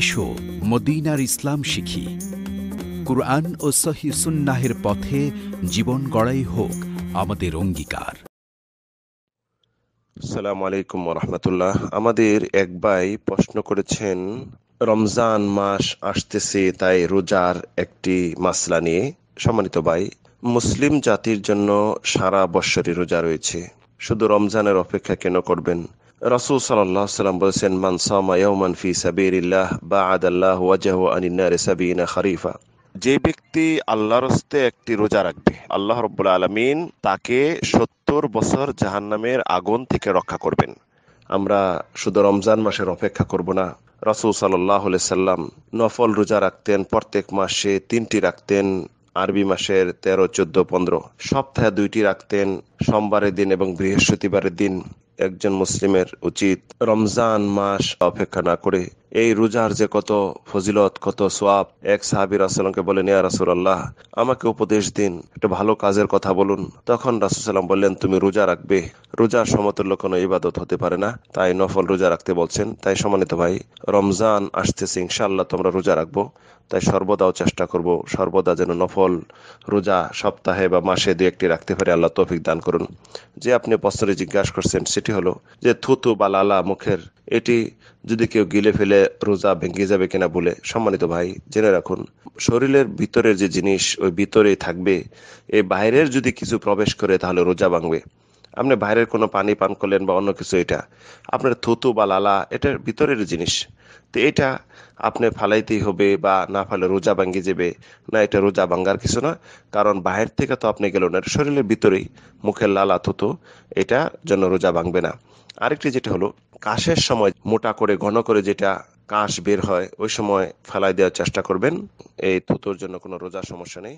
এসো মদিনার ইসলাম শিখি কুরআন ও সহি সুন্নাহের পথে জীবন গড়াই হোক আমাদের অঙ্গীকার সালাম আলাইকুম রহমতুল্লাহ আমাদের এক ভাই প্রশ্ন করেছেন রমজান মাস আসতেছে তাই রোজার একটি মাসলা নিয়ে সম্মানিত ভাই মুসলিম জাতির জন্য সারা বৎসরই রোজা রয়েছে শুধু রমজানের অপেক্ষা কেন করবেন রাসুল সাল্লাম বলছেন মানসামা ফি সাবিরিল্লাহ বা আদাল্লাহ ওয়াজাহ আনিনারে সাবিনা খারিফা যে ব্যক্তি আল্লাহর হস্তে একটি রোজা রাখবে আল্লাহ রব্বুল আলমিন তাকে সত্তর বছর জাহান্নামের আগুন থেকে রক্ষা করবেন আমরা শুধু রমজান মাসের অপেক্ষা করব না রাসুল সাল্লাহ সাল্লাম নফল রোজা রাখতেন প্রত্যেক মাসে তিনটি রাখতেন আরবি মাসের তেরো চোদ্দ পনেরো সপ্তাহে দুইটি রাখতেন সোমবারের দিন এবং বৃহস্পতিবারের দিন একজন মুসলিমের উচিত রমজান মাস অপেক্ষা না করে এই রোজার যে কত ফজিলত কত সোয়াব এক সাহাবি রাসাল্লামকে বলেন ইয়া রাসুল আল্লাহ আমাকে উপদেশ দিন একটা ভালো কাজের কথা বলুন তখন রাসুসাল্লাম বললেন তুমি রোজা রাখবে রোজা সমতুল্য কোনো ইবাদত হতে পারে না তাই নফল রোজা রাখতে বলছেন তাই সমানিত ভাই রমজান আসতেছে ইনশাল্লাহ তোমরা রোজা রাখবো তাই সর্বদাও চেষ্টা করব সর্বদা যেন নফল রোজা সপ্তাহে বা মাসে দু একটি রাখতে পারে আল্লাহ তৌফিক দান করুন যে আপনি প্রশ্নটি জিজ্ঞাসা করছেন সেটি হলো যে থুতু বা লালা মুখের এটি যদি কেউ গিলে ফেলে রোজা ভেঙে যাবে কিনা বলে সম্মানিত ভাই জেনে রাখুন শরীরের ভিতরের যে জিনিস ওই ভিতরেই থাকবে এই বাইরের যদি কিছু প্রবেশ করে তাহলে রোজা ভাঙবে আপনি বাইরের কোনো পানি পান করলেন বা অন্য কিছু এটা আপনার থুতু বা লালা এটার ভিতরের জিনিস তো এটা আপনি ফালাইতেই হবে বা না ফালে রোজা ভাঙ্গি যাবে না এটা রোজা ভাঙ্গার কিছু না কারণ বাহির থেকে তো আপনি গেলেন এটা শরীরের ভিতরেই মুখের লাল থুতো এটা জন্য রোজা ভাঙবে না আরেকটি যেটা হলো কাশের সময় মোটা করে ঘন করে যেটা কাশ বের হয় ওই সময় ফেলাই দেওয়ার চেষ্টা করবেন এই থুতোর জন্য কোনো রোজা সমস্যা নেই